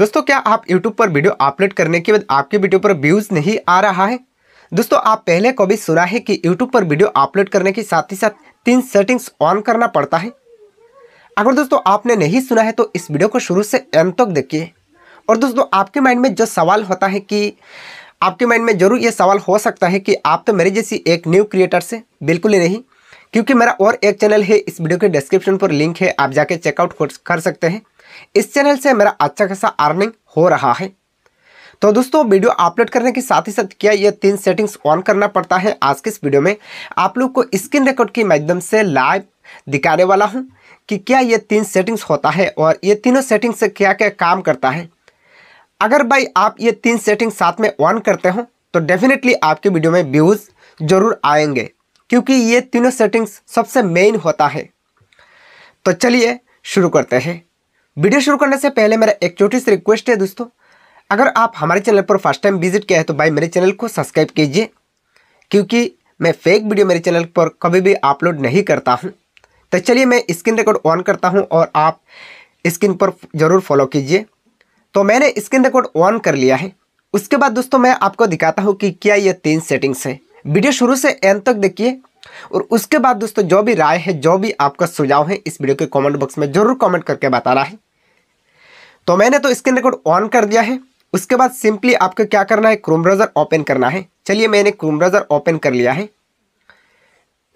दोस्तों क्या आप यूट्यूब पर वीडियो अपलोड करने के बाद आपके वीडियो पर व्यूज़ नहीं आ रहा है दोस्तों आप पहले को भी सुना है कि यूट्यूब पर वीडियो अपलोड करने के साथ ही साथ तीन सेटिंग्स ऑन करना पड़ता है अगर दोस्तों आपने नहीं सुना है तो इस वीडियो को शुरू से अंत तक देखिए और दोस्तों आपके माइंड में जो सवाल होता है कि आपके माइंड में जरूर ये सवाल हो सकता है कि आप तो मेरे जैसी एक न्यू क्रिएटर से बिल्कुल ही नहीं क्योंकि मेरा और एक चैनल है इस वीडियो के डिस्क्रिप्शन पर लिंक है आप जाके चेकआउट कर सकते हैं इस चैनल से मेरा अच्छा खासा अर्निंग हो रहा है तो दोस्तों वीडियो अपलोड करने के साथ ही साथ क्या ये तीन सेटिंग्स ऑन करना पड़ता है आज के इस वीडियो में आप लोग को स्क्रीन रिकॉर्ड के माध्यम से लाइव दिखाने वाला हूँ कि क्या ये तीन सेटिंग्स होता है और ये तीनों सेटिंग्स से क्या क्या काम करता है अगर भाई आप ये तीन सेटिंग साथ में ऑन करते हो तो डेफिनेटली आपके वीडियो में व्यूज़ जरूर आएंगे क्योंकि ये तीनों सेटिंग्स सबसे मेन होता है तो चलिए शुरू करते हैं वीडियो शुरू करने से पहले मेरा एक छोटी सी रिक्वेस्ट है दोस्तों अगर आप हमारे चैनल पर फर्स्ट टाइम विजिट किया है तो भाई मेरे चैनल को सब्सक्राइब कीजिए क्योंकि मैं फेक वीडियो मेरे चैनल पर कभी भी अपलोड नहीं करता हूँ तो चलिए मैं स्क्रीन रिकॉर्ड ऑन करता हूँ और आप स्क्रीन पर ज़रूर फॉलो कीजिए तो मैंने स्क्रीन रिकॉर्ड ऑन कर लिया है उसके बाद दोस्तों मैं आपको दिखाता हूँ कि क्या ये तीन सेटिंग्स है वीडियो शुरू से एंड तक देखिए और उसके बाद दोस्तों जो भी राय है जो भी आपका सुझाव है इस वीडियो के कमेंट बॉक्स में ज़रूर कमेंट करके बताना है तो मैंने तो स्क्रीन रिकॉर्ड ऑन कर दिया है उसके बाद सिंपली आपको क्या करना है क्रोम ब्राउज़र ओपन करना है चलिए मैंने क्रोम ब्राउज़र ओपन कर लिया है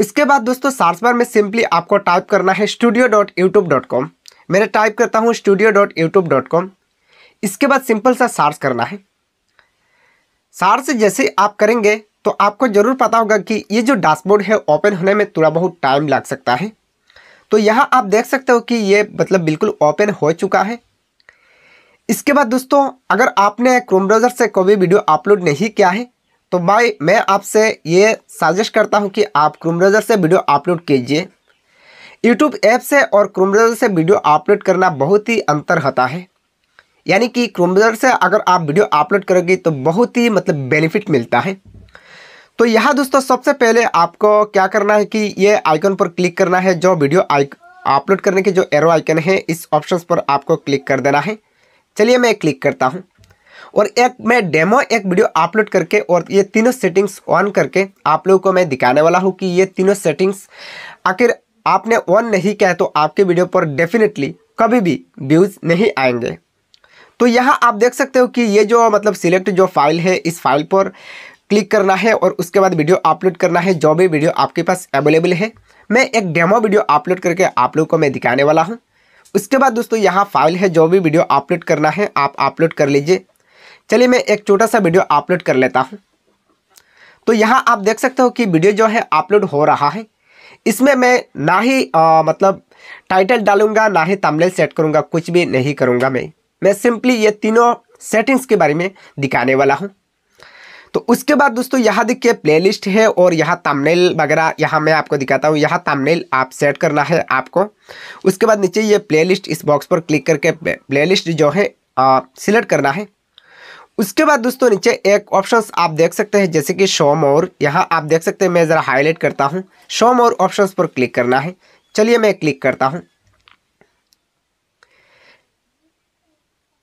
इसके बाद दोस्तों सार्च बार में सिंपली आपको टाइप करना है studio dot YouTube dot com मैंने टाइप करता हूँ studio dot YouTube dot com इसके बाद सिंपल सा सार्च करना है सार्च जैसे आप करेंगे तो आपको ज़रूर पता होगा कि ये जो डैशबोर्ड है ओपन होने में थोड़ा बहुत टाइम लग सकता है तो यहाँ आप देख सकते हो कि ये मतलब बिल्कुल ओपन हो चुका है इसके बाद दोस्तों अगर आपने क्रोम ब्राउज़र से कोई भी वीडियो अपलोड नहीं किया है तो भाई मैं आपसे ये साजेस्ट करता हूँ कि आप क्रोम ब्राउज़र से वीडियो अपलोड कीजिए यूट्यूब ऐप से और क्रोम ब्राउज़र से वीडियो अपलोड करना बहुत ही अंतर होता है यानी कि क्रोम ब्राउज़र से अगर आप वीडियो अपलोड करोगे तो बहुत ही मतलब बेनिफिट मिलता है तो यहाँ दोस्तों सबसे पहले आपको क्या करना है कि ये आइकन पर क्लिक करना है जो वीडियो अपलोड करने के जो एरो आइकन है इस ऑप्शन पर आपको क्लिक कर देना है चलिए मैं क्लिक करता हूँ और एक मैं डेमो एक वीडियो अपलोड करके और ये तीनों सेटिंग्स ऑन करके आप लोगों को मैं दिखाने वाला हूँ कि ये तीनों सेटिंग्स आखिर आपने ऑन नहीं किया तो आपके वीडियो पर डेफिनेटली कभी भी व्यूज़ नहीं आएंगे तो यहाँ आप देख सकते हो कि ये जो मतलब सिलेक्ट जो फाइल है इस फाइल पर क्लिक करना है और उसके बाद वीडियो अपलोड करना है जो भी वीडियो आपके पास अवेलेबल है मैं एक डेमो वीडियो अपलोड करके आप लोग को मैं दिखाने वाला हूँ उसके बाद दोस्तों यहाँ फाइल है जो भी वीडियो अपलोड करना है आप अपलोड कर लीजिए चलिए मैं एक छोटा सा वीडियो अपलोड कर लेता हूँ तो यहाँ आप देख सकते हो कि वीडियो जो है अपलोड हो रहा है इसमें मैं ना ही आ, मतलब टाइटल डालूंगा ना ही तमलेल सेट करूँगा कुछ भी नहीं करूँगा मैं मैं सिंपली ये तीनों सेटिंग्स के बारे में दिखाने वाला हूँ तो उसके बाद दोस्तों यहाँ देखिए प्लेलिस्ट है और यहाँ तमनेल वगैरह यहाँ मैं आपको दिखाता हूँ यहाँ तमनेल आप सेट करना है आपको उसके बाद नीचे ये प्लेलिस्ट इस बॉक्स पर क्लिक करके लिस्ट जो है सिलेक्ट करना है उसके बाद दोस्तों नीचे एक ऑप्शन आप देख सकते हैं जैसे कि शो मोर यहाँ आप देख सकते हैं मैं ज़रा हाईलाइट करता हूँ शो मोर ऑप्शंस पर क्लिक करना है चलिए मैं क्लिक करता हूँ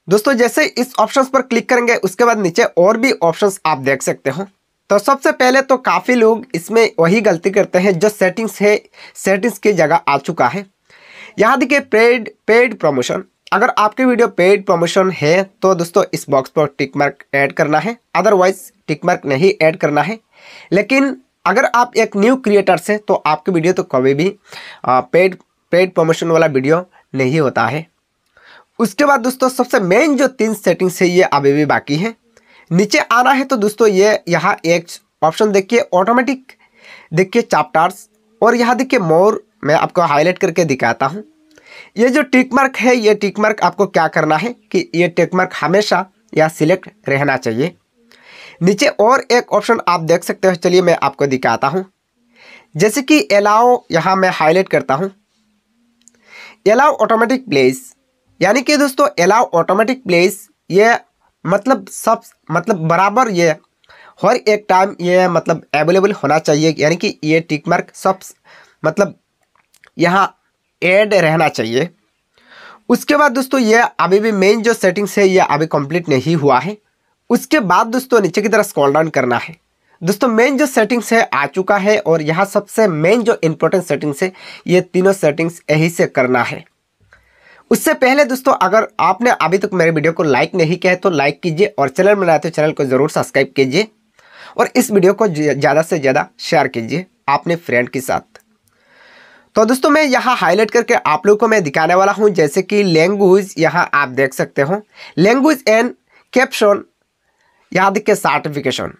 दोस्तों जैसे इस ऑप्शंस पर क्लिक करेंगे उसके बाद नीचे और भी ऑप्शंस आप देख सकते हो तो सबसे पहले तो काफ़ी लोग इसमें वही गलती करते हैं जो सेटिंग्स है सेटिंग्स की जगह आ चुका है यहाँ देखिए पेड पेड प्रमोशन अगर आपकी वीडियो पेड प्रमोशन है तो दोस्तों इस बॉक्स पर टिक मार्क ऐड करना है अदरवाइज टिक मार्क नहीं ऐड करना है लेकिन अगर आप एक न्यू क्रिएटर से तो आपकी वीडियो तो कभी भी पेड पेड प्रमोशन वाला वीडियो नहीं होता है उसके बाद दोस्तों सबसे मेन जो तीन सेटिंग्स है ये अभी भी बाकी है नीचे आना है तो दोस्तों ये यहाँ एक ऑप्शन देखिए ऑटोमेटिक देखिए चैप्टर्स और यहाँ देखिए मोर मैं आपको हाईलाइट करके दिखाता हूँ ये जो टिक मार्क है ये टिक मार्क आपको क्या करना है कि ये टिक मार्क हमेशा यहाँ सिलेक्ट रहना चाहिए नीचे और एक ऑप्शन आप देख सकते हो चलिए मैं आपको दिखाता हूँ जैसे कि अलाउ यहाँ मैं हाईलाइट करता हूँ अलाउ ऑटोमेटिक प्लेस यानी कि दोस्तों अलाउ ऑटोमेटिक प्लेस ये मतलब सब मतलब बराबर ये हर एक टाइम ये मतलब अवेलेबल होना चाहिए यानी कि ये टिक मार्क सब मतलब यहाँ ऐड रहना चाहिए उसके बाद दोस्तों ये अभी भी मेन जो सेटिंग्स है ये अभी कंप्लीट नहीं हुआ है उसके बाद दोस्तों नीचे की तरफ स्क्रॉल डाउन करना है दोस्तों मेन जो सेटिंग्स है आ चुका है और यहाँ सबसे मेन जो इम्पोर्टेंट सेटिंग्स है ये तीनों सेटिंग्स यहीं से करना है उससे पहले दोस्तों अगर आपने अभी तक मेरे वीडियो को लाइक नहीं किया है तो लाइक कीजिए और चैनल में तो चैनल को ज़रूर सब्सक्राइब कीजिए और इस वीडियो को ज़्यादा से ज़्यादा शेयर कीजिए आपने फ्रेंड के साथ तो दोस्तों मैं यहाँ हाईलाइट करके आप लोगों को मैं दिखाने वाला हूँ जैसे कि लैंग्वेज यहाँ आप देख सकते हो लैंग्वेज एंड कैप्शन याद के सर्टिफिकेशन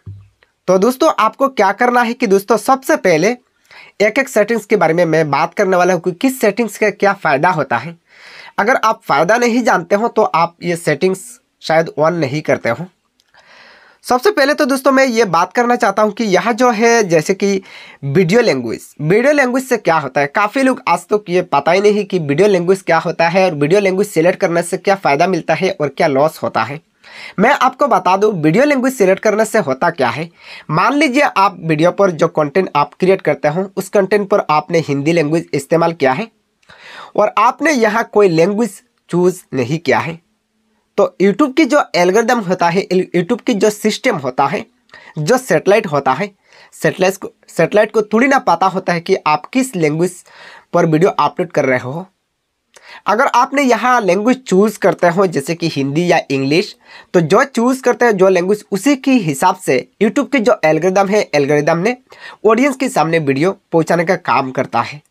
तो दोस्तों आपको क्या करना है कि दोस्तों सबसे पहले एक एक सेटिंग्स के बारे में मैं बात करने वाला हूँ कि किस सेटिंग्स का क्या फ़ायदा होता है अगर आप फ़ायदा नहीं जानते हो तो आप ये सेटिंग्स शायद ऑन नहीं करते हो सबसे पहले तो दोस्तों मैं ये बात करना चाहता हूँ कि यह जो है जैसे कि वीडियो लैंग्वेज वीडियो लैंग्वेज से क्या होता है काफ़ी लोग आज तक तो ये पता ही नहीं कि वीडियो लैंग्वेज क्या होता है और वीडियो लैंग्वेज सेलेक्ट करने से क्या फ़ायदा मिलता है और क्या लॉस होता है मैं आपको बता दूं वीडियो लैंग्वेज सिलेक्ट करने से होता क्या है मान लीजिए आप वीडियो पर जो कंटेंट आप क्रिएट करते हो उस कंटेंट पर आपने हिंदी लैंग्वेज इस्तेमाल किया है और आपने यहाँ कोई लैंग्वेज चूज़ नहीं किया है तो यूट्यूब की जो एल्गोरिदम होता है यूट्यूब की जो सिस्टम होता है जो सेटेलाइट होता है सेटेलाइट को सेटेलाइट को थोड़ी ना पता होता है कि आप किस लैंग्वेज पर वीडियो अपलोड कर रहे हो अगर आपने यहाँ लैंग्वेज चूज़ करते हो जैसे कि हिंदी या इंग्लिश तो जो चूज़ करते हो जो लैंग्वेज उसी के हिसाब से यूट्यूब की जो एल्गोरिदम है एल्गोरिदम ने ऑडियंस के सामने वीडियो पहुँचाने का काम करता है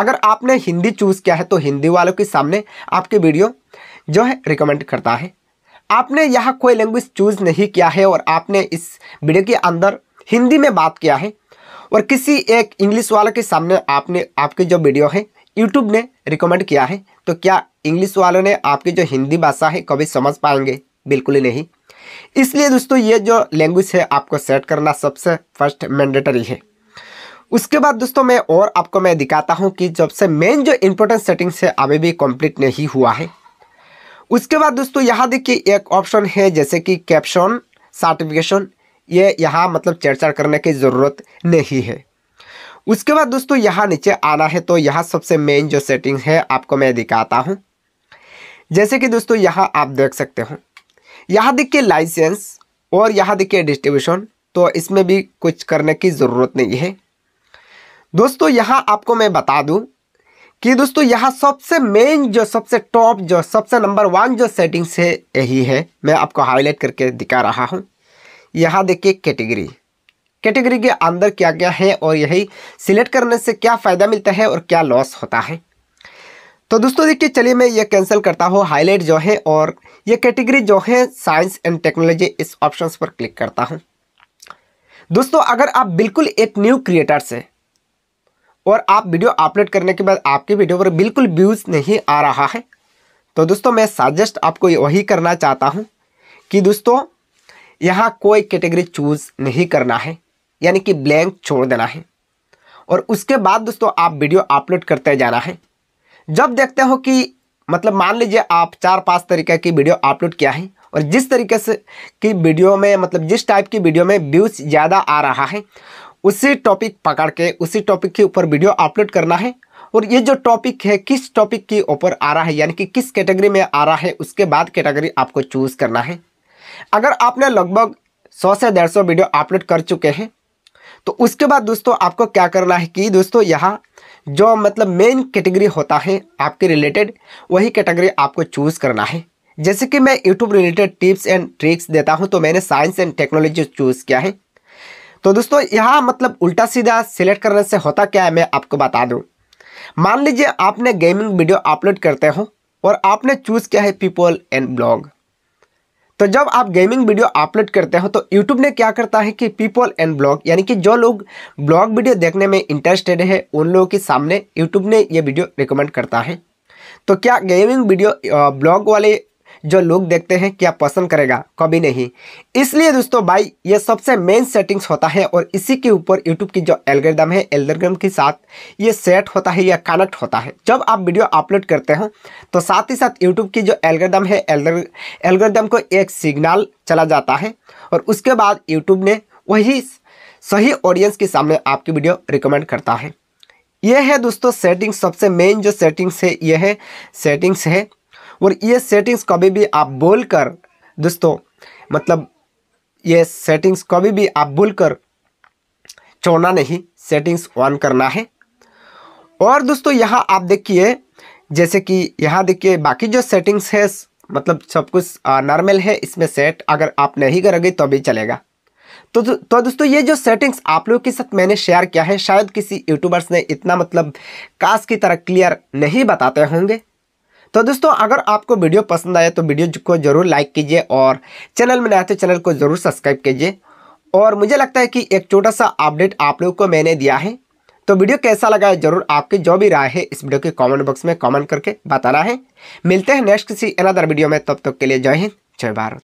अगर आपने हिंदी चूज़ किया है तो हिंदी वालों के सामने आपके वीडियो जो है रिकमेंड करता है आपने यह कोई लैंग्वेज चूज़ नहीं किया है और आपने इस वीडियो के अंदर हिंदी में बात किया है और किसी एक इंग्लिश वालों के सामने आपने आपके जो वीडियो है यूट्यूब ने रिकमेंड किया है तो क्या इंग्लिश वालों ने आपकी जो हिंदी भाषा है कभी समझ पाएंगे बिल्कुल ही नहीं इसलिए दोस्तों ये जो लैंग्वेज है आपको सेट करना सबसे फर्स्ट मैंडेटरी है उसके बाद दोस्तों मैं और आपको मैं दिखाता हूँ कि जब से मेन जो इम्पोर्टेंट सेटिंग्स है अभी भी कंप्लीट नहीं हुआ है उसके बाद दोस्तों यहाँ देखिए एक ऑप्शन है जैसे कि कैप्शन सर्टिफिकेशन ये यहाँ मतलब चर्चा करने की ज़रूरत नहीं है उसके बाद दोस्तों यहाँ नीचे आना है तो यहाँ सबसे मेन जो सेटिंग है आपको मैं दिखाता हूँ जैसे कि दोस्तों यहाँ आप देख सकते हो यहाँ देखिए लाइसेंस और यहाँ देखिए डिस्ट्रीब्यूशन तो इसमें भी कुछ करने की ज़रूरत नहीं है दोस्तों यहाँ आपको मैं बता दूँ कि दोस्तों यहाँ सबसे मेन जो सबसे टॉप जो सबसे नंबर वन जो सेटिंग्स है यही है मैं आपको हाईलाइट करके दिखा रहा हूँ यहाँ देखिए कैटेगरी कैटेगरी के अंदर क्या क्या है और यही सिलेक्ट करने से क्या फ़ायदा मिलता है और क्या लॉस होता है तो दोस्तों देखिए चलिए मैं ये कैंसिल करता हूँ हाईलाइट जो है और ये कैटेगरी जो है साइंस एंड टेक्नोलॉजी इस ऑप्शन पर क्लिक करता हूँ दोस्तों अगर आप बिल्कुल एक न्यू क्रिएटर से और आप वीडियो अपलोड करने के बाद आपके वीडियो पर बिल्कुल व्यूज़ नहीं आ रहा है तो दोस्तों मैं सजेस्ट आपको वही करना चाहता हूँ कि दोस्तों यहाँ कोई कैटेगरी चूज़ नहीं करना है यानी कि ब्लैंक छोड़ देना है और उसके बाद दोस्तों आप वीडियो अपलोड करते जाना है जब देखते हो कि मतलब मान लीजिए आप चार पांच तरीके की वीडियो अपलोड किया है और जिस तरीके से की वीडियो में मतलब जिस टाइप की वीडियो में व्यूज़ ज़्यादा आ रहा है उसी टॉपिक पकड़ के उसी टॉपिक के ऊपर वीडियो अपलोड करना है और ये जो टॉपिक है किस टॉपिक के ऊपर आ रहा है यानी कि किस कैटेगरी में आ रहा है उसके बाद कैटेगरी आपको चूज़ करना है अगर आपने लगभग सौ से डेढ़ सौ वीडियो अपलोड कर चुके हैं तो उसके बाद दोस्तों आपको क्या करना है कि दोस्तों यहाँ जो मतलब मेन कैटेगरी होता है आपके रिलेटेड वही कैटेगरी आपको चूज़ करना है जैसे कि मैं YouTube related tips and tricks देता हूँ तो मैंने साइंस एंड टेक्नोलॉजी चूज़ किया है तो दोस्तों यहाँ मतलब उल्टा सीधा सिलेक्ट करने से होता क्या है मैं आपको बता दूँ मान लीजिए आपने गेमिंग वीडियो अपलोड करते हो और आपने चूज़ किया है पीपल एंड ब्लॉग तो जब आप गेमिंग वीडियो अपलोड करते हो तो यूट्यूब ने क्या करता है कि पीपल एंड ब्लॉग यानी कि जो लोग ब्लॉग वीडियो देखने में इंटरेस्टेड है उन लोगों के सामने यूट्यूब ने ये वीडियो रिकमेंड करता है तो क्या गेमिंग वीडियो ब्लॉग वाले जो लोग देखते हैं क्या पसंद करेगा कभी नहीं इसलिए दोस्तों भाई ये सबसे मेन सेटिंग्स होता है और इसी के ऊपर यूट्यूब की जो एल्गोरिदम है एल्गोरिदम के साथ ये सेट होता है या कनेक्ट होता है जब आप वीडियो अपलोड करते हैं तो साथ ही साथ यूट्यूब की जो एल्गोरिदम है एल्गोरिदम को एक सिग्नल चला जाता है और उसके बाद यूट्यूब ने वही सही ऑडियंस के सामने आपकी वीडियो रिकमेंड करता है यह है दोस्तों सेटिंग्स सबसे मेन जो सेटिंग्स है यह है सेटिंग्स है और ये सेटिंग्स कभी भी आप बोल कर दोस्तों मतलब ये सेटिंग्स कभी भी आप बोल कर छोड़ना नहीं सेटिंग्स ऑन करना है और दोस्तों यहाँ आप देखिए जैसे कि यहाँ देखिए बाकी जो सेटिंग्स है मतलब सब कुछ नॉर्मल है इसमें सेट अगर आप नहीं करोगे तो भी चलेगा तो तो दोस्तों ये जो सेटिंग्स आप लोगों के साथ मैंने शेयर किया है शायद किसी यूट्यूबर्स ने इतना मतलब काश की तरह क्लियर नहीं बताते होंगे तो दोस्तों अगर आपको वीडियो पसंद आया तो वीडियो को जरूर लाइक कीजिए और चैनल में नया तो चैनल को जरूर सब्सक्राइब कीजिए और मुझे लगता है कि एक छोटा सा अपडेट आप लोग को मैंने दिया है तो वीडियो कैसा लगा है जरूर आपकी जो भी राय है इस वीडियो के कमेंट बॉक्स में कमेंट करके बताना है मिलते हैं नेक्स्ट किसी अनदर वीडियो में तब तक के लिए जय हिंद जय भारत